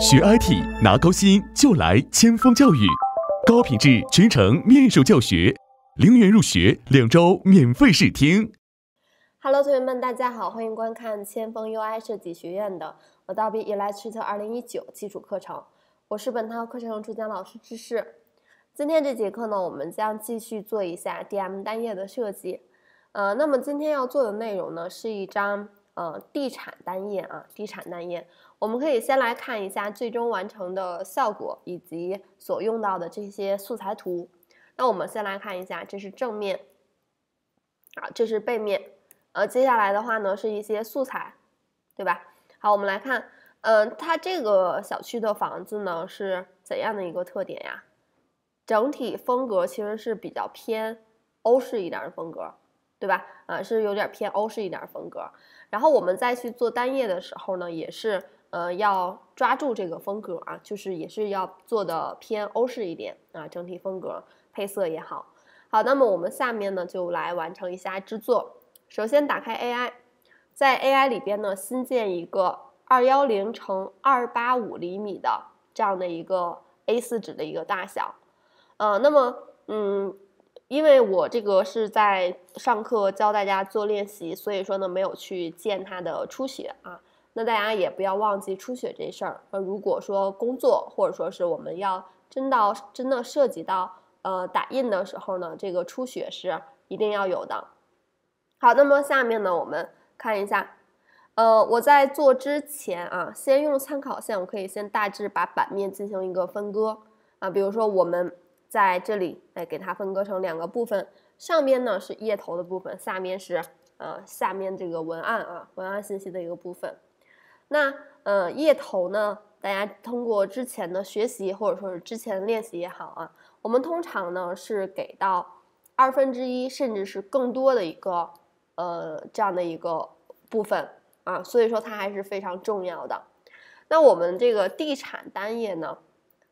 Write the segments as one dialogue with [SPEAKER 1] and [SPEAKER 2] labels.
[SPEAKER 1] 学 IT 拿高薪就来千锋教育，高品质全程面授教学，零元入学，两周免费试听。Hello，同学们，大家好，欢迎观看千锋 UI 设计学院的《Adobe Illustrator 二零一九基础课程》，我是本套课程主讲老师知识。今天这节课呢，我们将继续做一下 DM 单页的设计。呃，那么今天要做的内容呢，是一张呃地产单页啊，地产单页。我们可以先来看一下最终完成的效果以及所用到的这些素材图。那我们先来看一下，这是正面，啊，这是背面。呃，接下来的话呢是一些素材，对吧？好，我们来看，嗯，它这个小区的房子呢是怎样的一个特点呀？整体风格其实是比较偏欧式一点的风格，对吧？啊，是有点偏欧式一点风格。然后我们再去做单页的时候呢，也是。呃，要抓住这个风格啊，就是也是要做的偏欧式一点啊，整体风格配色也好好。那么我们下面呢就来完成一下制作。首先打开 AI，在 AI 里边呢新建一个二幺零乘二八五厘米的这样的一个 A 四纸的一个大小。呃，那么嗯，因为我这个是在上课教大家做练习，所以说呢没有去建它的出血啊。那大家也不要忘记出血这事儿。那如果说工作或者说是我们要真到真的涉及到呃打印的时候呢，这个出血是一定要有的。好，那么下面呢，我们看一下，呃，我在做之前啊，先用参考线，我可以先大致把版面进行一个分割啊。比如说我们在这里哎，给它分割成两个部分，上面呢是页头的部分，下面是呃下面这个文案啊，文案信息的一个部分。那呃，页头呢？大家通过之前的学习，或者说是之前练习也好啊，我们通常呢是给到二分之一，甚至是更多的一个呃这样的一个部分啊，所以说它还是非常重要的。那我们这个地产单页呢，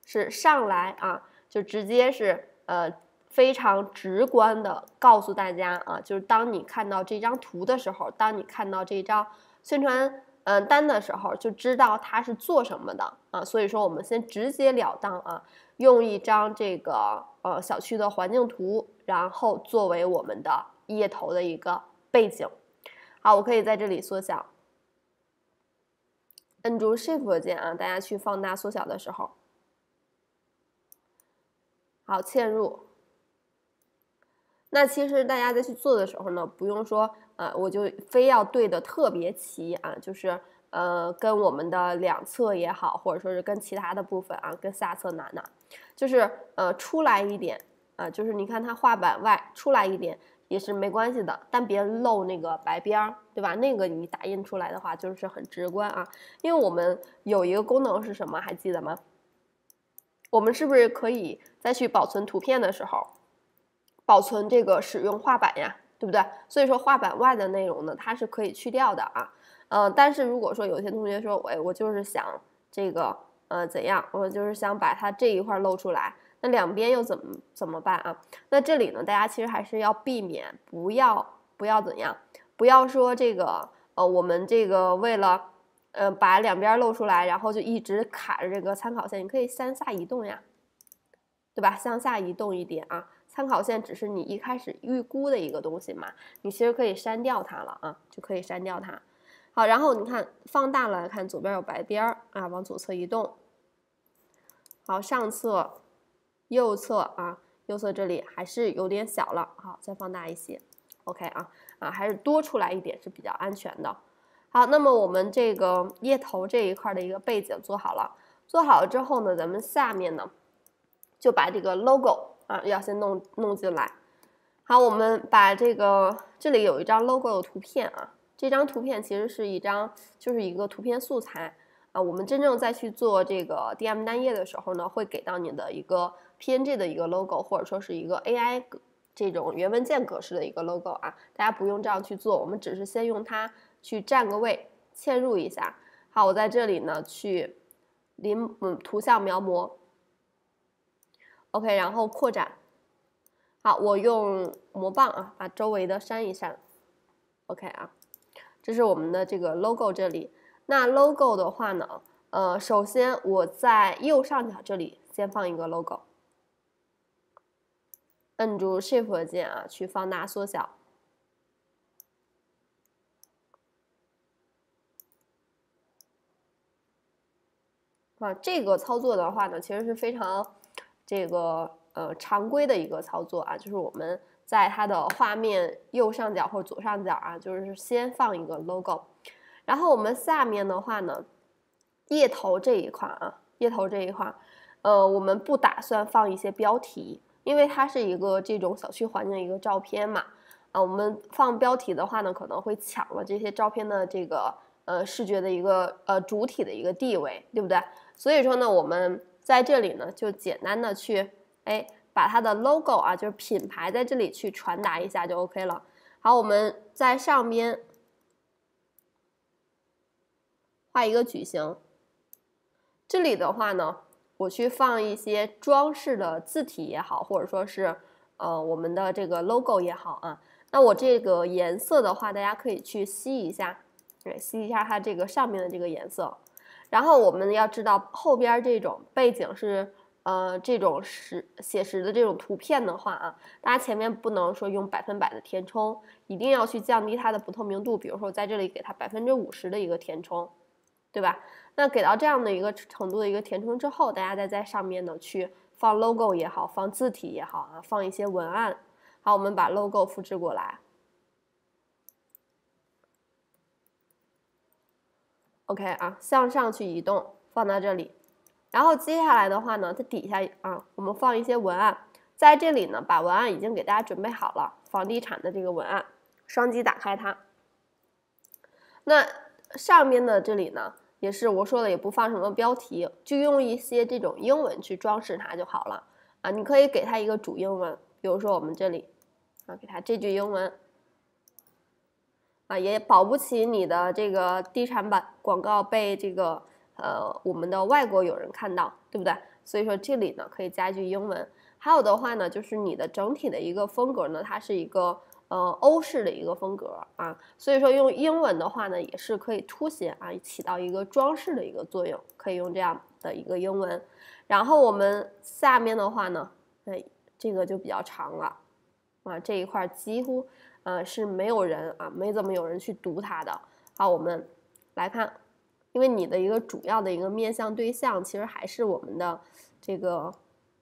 [SPEAKER 1] 是上来啊，就直接是呃非常直观的告诉大家啊，就是当你看到这张图的时候，当你看到这张宣传。嗯，单的时候就知道它是做什么的啊，所以说我们先直截了当啊，用一张这个呃小区的环境图，然后作为我们的页头的一个背景。好，我可以在这里缩小，摁住 Shift 键啊，大家去放大缩小的时候，好，嵌入。那其实大家在去做的时候呢，不用说，呃，我就非要对的特别齐啊，就是，呃，跟我们的两侧也好，或者说是跟其他的部分啊，跟下侧哪哪，就是，呃，出来一点啊，就是你看它画板外出来一点也是没关系的，但别漏那个白边儿，对吧？那个你打印出来的话就是很直观啊，因为我们有一个功能是什么还记得吗？我们是不是可以再去保存图片的时候？保存这个使用画板呀，对不对？所以说画板外的内容呢，它是可以去掉的啊。嗯，但是如果说有些同学说，哎，我就是想这个，呃，怎样？我就是想把它这一块露出来，那两边又怎么怎么办啊？那这里呢，大家其实还是要避免，不要不要怎样，不要说这个，呃，我们这个为了，呃，把两边露出来，然后就一直卡着这个参考线，你可以向下移动呀，对吧？向下移动一点啊。参考线只是你一开始预估的一个东西嘛，你其实可以删掉它了啊，就可以删掉它。好，然后你看放大了看，左边有白边儿啊，往左侧移动。好，上侧、右侧啊，右侧这里还是有点小了，好，再放大一些。OK 啊啊，还是多出来一点是比较安全的。好，那么我们这个页头这一块的一个背景做好了，做好了之后呢，咱们下面呢就把这个 logo。啊，要先弄弄进来。好，我们把这个这里有一张 logo 的图片啊，这张图片其实是一张就是一个图片素材啊。我们真正在去做这个 DM 单页的时候呢，会给到你的一个 PNG 的一个 logo，或者说是一个 AI 这种原文件格式的一个 logo 啊。大家不用这样去做，我们只是先用它去占个位，嵌入一下。好，我在这里呢去临嗯图像描摹。OK，然后扩展。好，我用魔棒啊，把周围的删一删。OK 啊，这是我们的这个 logo 这里。那 logo 的话呢，呃，首先我在右上角这里先放一个 logo。摁住 Shift 键啊，去放大缩小。啊，这个操作的话呢，其实是非常。这个呃，常规的一个操作啊，就是我们在它的画面右上角或左上角啊，就是先放一个 logo，然后我们下面的话呢，页头这一块啊，页头这一块，呃，我们不打算放一些标题，因为它是一个这种小区环境一个照片嘛，啊，我们放标题的话呢，可能会抢了这些照片的这个呃视觉的一个呃主体的一个地位，对不对？所以说呢，我们。在这里呢，就简单的去，哎，把它的 logo 啊，就是品牌在这里去传达一下就 OK 了。好，我们在上边画一个矩形。这里的话呢，我去放一些装饰的字体也好，或者说是，呃，我们的这个 logo 也好啊。那我这个颜色的话，大家可以去吸一下，对，吸一下它这个上面的这个颜色。然后我们要知道后边这种背景是，呃，这种实写实的这种图片的话啊，大家前面不能说用百分百的填充，一定要去降低它的不透明度，比如说在这里给它百分之五十的一个填充，对吧？那给到这样的一个程度的一个填充之后，大家再在上面呢去放 logo 也好，放字体也好啊，放一些文案。好，我们把 logo 复制过来。OK 啊，向上去移动，放到这里。然后接下来的话呢，它底下啊，我们放一些文案。在这里呢，把文案已经给大家准备好了，房地产的这个文案，双击打开它。那上面的这里呢，也是我说的，也不放什么标题，就用一些这种英文去装饰它就好了啊。你可以给它一个主英文，比如说我们这里啊，给它这句英文。啊，也保不齐你的这个地产版广告被这个呃我们的外国友人看到，对不对？所以说这里呢可以加一句英文。还有的话呢，就是你的整体的一个风格呢，它是一个呃欧式的一个风格啊，所以说用英文的话呢，也是可以凸显啊，起到一个装饰的一个作用，可以用这样的一个英文。然后我们下面的话呢，哎，这个就比较长了啊，这一块几乎。啊，是没有人啊，没怎么有人去读它的。好，我们来看，因为你的一个主要的一个面向对象，其实还是我们的这个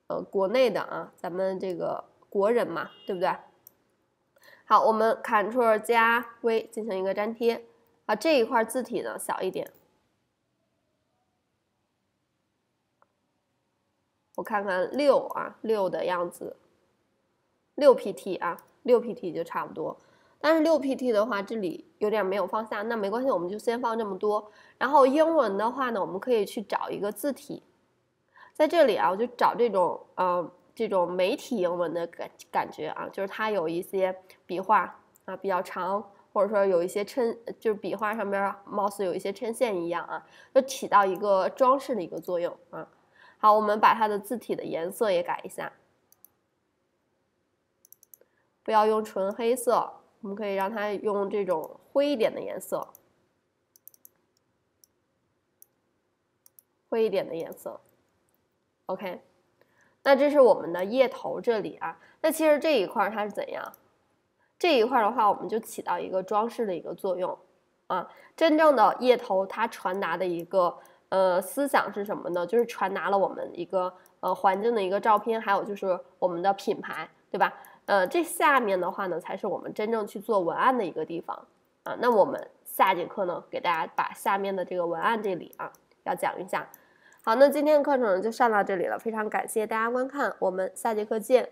[SPEAKER 1] 呃国内的啊，咱们这个国人嘛，对不对？好，我们 Ctrl 加 V 进行一个粘贴啊，这一块字体呢小一点，我看看六啊六的样子，六 pt 啊。六 pt 就差不多，但是六 pt 的话，这里有点没有放下，那没关系，我们就先放这么多。然后英文的话呢，我们可以去找一个字体，在这里啊，我就找这种嗯，这种美体英文的感感觉啊，就是它有一些笔画啊比较长，或者说有一些衬，就是笔画上面貌似有一些衬线一样啊，就起到一个装饰的一个作用啊。好，我们把它的字体的颜色也改一下。不要用纯黑色，我们可以让它用这种灰一点的颜色，灰一点的颜色。OK，那这是我们的叶头这里啊。那其实这一块它是怎样？这一块的话，我们就起到一个装饰的一个作用啊。真正的叶头它传达的一个呃思想是什么呢？就是传达了我们一个呃环境的一个照片，还有就是我们的品牌，对吧？呃，这下面的话呢，才是我们真正去做文案的一个地方啊。那我们下节课呢，给大家把下面的这个文案这里啊，要讲一下。好，那今天的课程就上到这里了，非常感谢大家观看，我们下节课见。